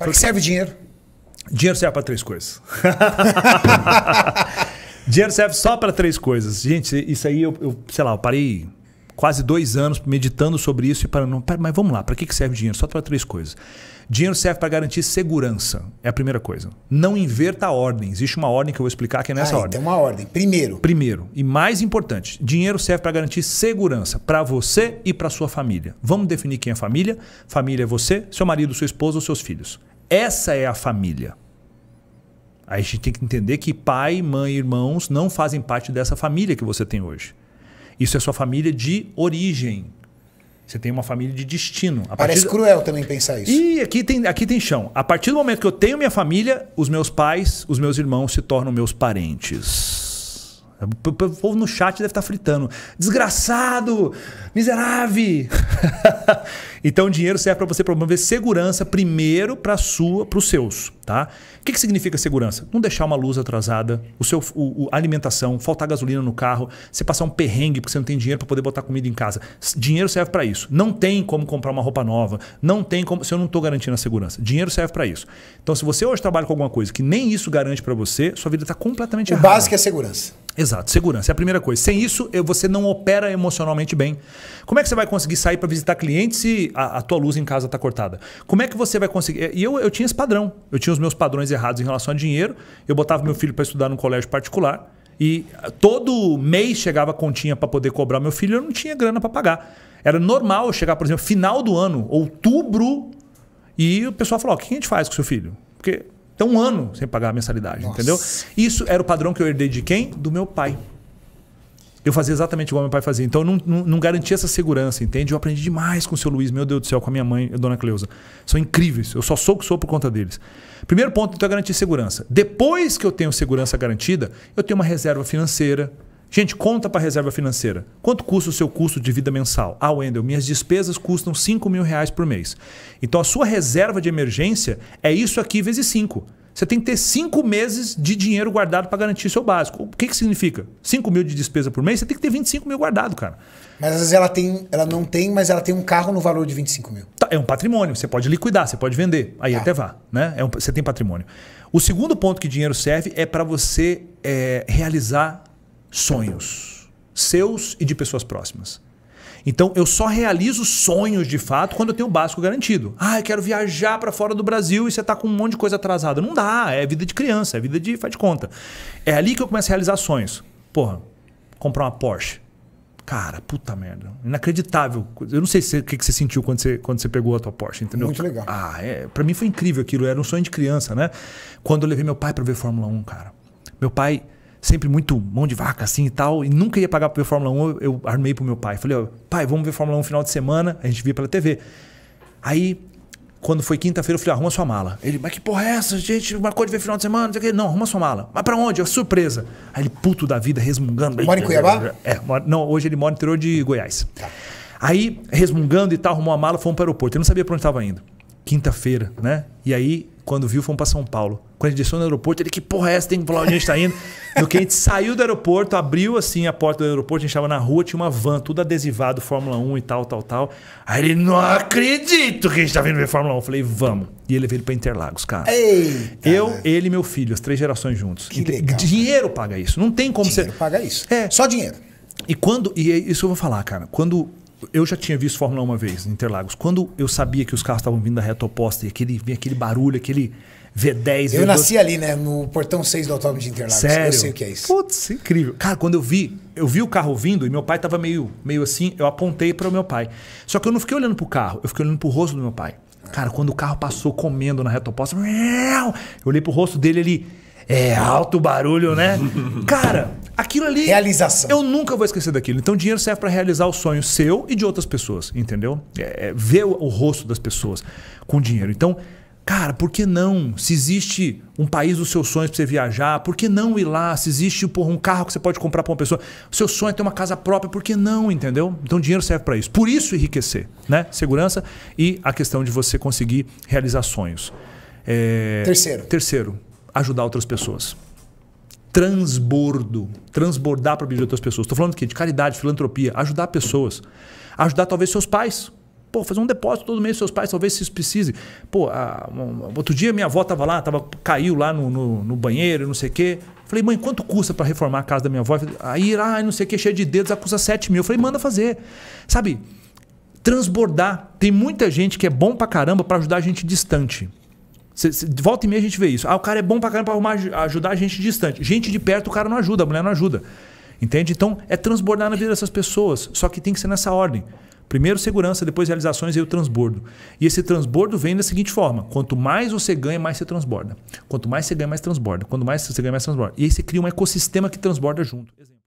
Para que serve o dinheiro? Dinheiro serve para três coisas. dinheiro serve só para três coisas. Gente, isso aí eu, eu sei lá, eu parei quase dois anos meditando sobre isso e para não. Mas vamos lá, para que serve dinheiro? Só para três coisas. Dinheiro serve para garantir segurança, é a primeira coisa. Não inverta a ordem. Existe uma ordem que eu vou explicar que é nessa ordem. Tem uma ordem. Primeiro. Primeiro. E mais importante, dinheiro serve para garantir segurança para você e para sua família. Vamos definir quem é família? Família é você, seu marido, sua esposa ou seus filhos. Essa é a família. Aí a gente tem que entender que pai, mãe, irmãos não fazem parte dessa família que você tem hoje. Isso é sua família de origem. Você tem uma família de destino. A Parece partir... cruel também pensar isso. E aqui tem, aqui tem chão. A partir do momento que eu tenho minha família, os meus pais, os meus irmãos se tornam meus parentes. O povo no chat deve estar tá fritando. Desgraçado! Miserável! então o dinheiro serve para você promover segurança primeiro para sua, para os seus. Tá? O que, que significa segurança? Não deixar uma luz atrasada, o seu, o, o alimentação, faltar gasolina no carro, você passar um perrengue porque você não tem dinheiro para poder botar comida em casa. Dinheiro serve para isso. Não tem como comprar uma roupa nova, não tem como. Se eu não estou garantindo a segurança, dinheiro serve para isso. Então, se você hoje trabalha com alguma coisa que nem isso garante para você, sua vida está completamente o errada. O básico é segurança. Exato, segurança é a primeira coisa. Sem isso, você não opera emocionalmente bem. Como é que você vai conseguir sair para visitar clientes se a, a, tua luz em casa está cortada? Como é que você vai conseguir? E eu, eu tinha esse padrão. Eu tinha os meus padrões errados em relação a dinheiro. Eu botava meu filho para estudar num colégio particular e todo mês chegava a continha para poder cobrar meu filho, eu não tinha grana para pagar. Era normal eu chegar, por exemplo, final do ano, outubro, e o pessoal falou: o que a gente faz com seu filho? Porque tem um ano sem pagar a mensalidade, Nossa. entendeu? Isso era o padrão que eu herdei de quem? Do meu pai eu fazia exatamente igual meu pai fazia. Então eu não, não, não, garantia essa segurança, entende? Eu aprendi demais com o seu Luiz, meu Deus do céu, com a minha mãe, a dona Cleusa. São incríveis. Eu só sou o que sou por conta deles. Primeiro ponto, então, é garantir segurança. Depois que eu tenho segurança garantida, eu tenho uma reserva financeira. Gente, conta para a reserva financeira. Quanto custa o seu custo de vida mensal? Ah, Wendel, minhas despesas custam 5 mil reais por mês. Então a sua reserva de emergência é isso aqui vezes 5. Você tem que ter cinco meses de dinheiro guardado para garantir seu básico. O que, que significa? 5 mil de despesa por mês, você tem que ter 25 mil guardado, cara. Mas às vezes ela, tem, ela não tem, mas ela tem um carro no valor de 25 mil. Tá, é um patrimônio, você pode liquidar, você pode vender. Aí tá. até vá, né? É um, você tem patrimônio. O segundo ponto que dinheiro serve é para você é, realizar sonhos seus e de pessoas próximas. Então eu só realizo sonhos de fato quando eu tenho o básico garantido. Ah, eu quero viajar para fora do Brasil e você tá com um monte de coisa atrasada. Não dá, é vida de criança, é vida de faz de conta. É ali que eu começo a realizar sonhos. Porra, comprar uma Porsche. Cara, puta merda. Inacreditável. Eu não sei o que, que você sentiu quando você, quando você pegou a tua Porsche, entendeu? Muito legal. Ah, é, para mim foi incrível aquilo. Era um sonho de criança, né? Quando eu levei meu pai para ver Fórmula 1, cara. Meu pai sempre muito mão de vaca assim e tal, e nunca ia pagar para ver Fórmula 1, eu, armei pro meu pai. Falei, ó, pai, vamos ver Fórmula 1 final de semana, a gente via pela TV. Aí, quando foi quinta-feira, eu falei, arruma sua mala. Ele, mas que porra é essa? A gente marcou de ver final de semana, não sei o quê. Não, arruma sua mala. Mas pra onde? É surpresa. Aí ele, puto da vida, resmungando. Mora em Cuiabá? É, não, hoje ele mora no interior de Goiás. Aí, resmungando e tal, arrumou a mala, para pro aeroporto. Ele não sabia pra onde estava indo quinta-feira, né? E aí, quando viu, fomos para São Paulo. Quando a gente desceu no aeroporto, ele, que porra é essa? Tem que falar onde a gente tá indo. No que a gente saiu do aeroporto, abriu assim a porta do aeroporto, a gente estava na rua, tinha uma van, tudo adesivado, Fórmula 1 e tal, tal, tal. Aí ele, não acredito que a gente tá vindo ver Fórmula 1. Eu falei, vamos. E ele veio para Interlagos, cara. Eita, eu, né? ele e meu filho, as três gerações juntos. Que Inter... legal, dinheiro cara. paga isso. Não tem como dinheiro ser. Dinheiro paga isso. É. Só dinheiro. E quando. E é, isso eu vou falar, cara. Quando eu já tinha visto Fórmula 1 uma vez em Interlagos. Quando eu sabia que os carros estavam vindo da reta oposta e aquele, vinha aquele barulho, aquele V10. Eu V12. nasci ali, né? No portão 6 do Autódromo de Interlagos. Sério? Eu sei o que é isso. Putz, incrível. Cara, quando eu vi, eu vi o carro vindo e meu pai tava meio, meio assim, eu apontei para o meu pai. Só que eu não fiquei olhando pro carro, eu fiquei olhando pro rosto do meu pai. Cara, quando o carro passou comendo na reta oposta, eu olhei pro rosto dele ali. É alto barulho, né? Cara, aquilo ali. Realização. Eu nunca vou esquecer daquilo. Então, dinheiro serve para realizar o sonho seu e de outras pessoas, entendeu? É, é ver o, o rosto das pessoas com dinheiro. Então, cara, por que não? Se existe um país dos seus sonhos para você viajar, por que não ir lá? Se existe um carro que você pode comprar para uma pessoa, seu sonho é ter uma casa própria, por que não? Entendeu? Então, dinheiro serve para isso. Por isso, enriquecer, né? Segurança e a questão de você conseguir realizar sonhos. É... Terceiro. Terceiro, ajudar outras pessoas transbordo, transbordar para a outras pessoas. Estou falando aqui de caridade, filantropia, ajudar pessoas, ajudar talvez seus pais. Pô, fazer um depósito todo mês seus pais, talvez se precise. Pô, a, um, outro dia minha avó estava lá, tava, caiu lá no, no, no banheiro, não sei o quê. Falei, mãe, quanto custa para reformar a casa da minha avó? Aí, ah, não sei o quê, cheio de dedos, acusa 7 mil. Falei, manda fazer. Sabe, transbordar. Tem muita gente que é bom pra caramba para ajudar a gente distante. Cê, cê, volta e meia a gente vê isso. Ah, o cara é bom pra caramba pra arrumar, ajudar a gente distante. Gente de perto, o cara não ajuda, a mulher não ajuda. Entende? Então, é transbordar na vida dessas pessoas. Só que tem que ser nessa ordem. Primeiro segurança, depois realizações e o transbordo. E esse transbordo vem da seguinte forma: quanto mais você ganha, mais você transborda. Quanto mais você ganha, mais transborda. Quanto mais você ganha, mais transborda. E aí você cria um ecossistema que transborda junto.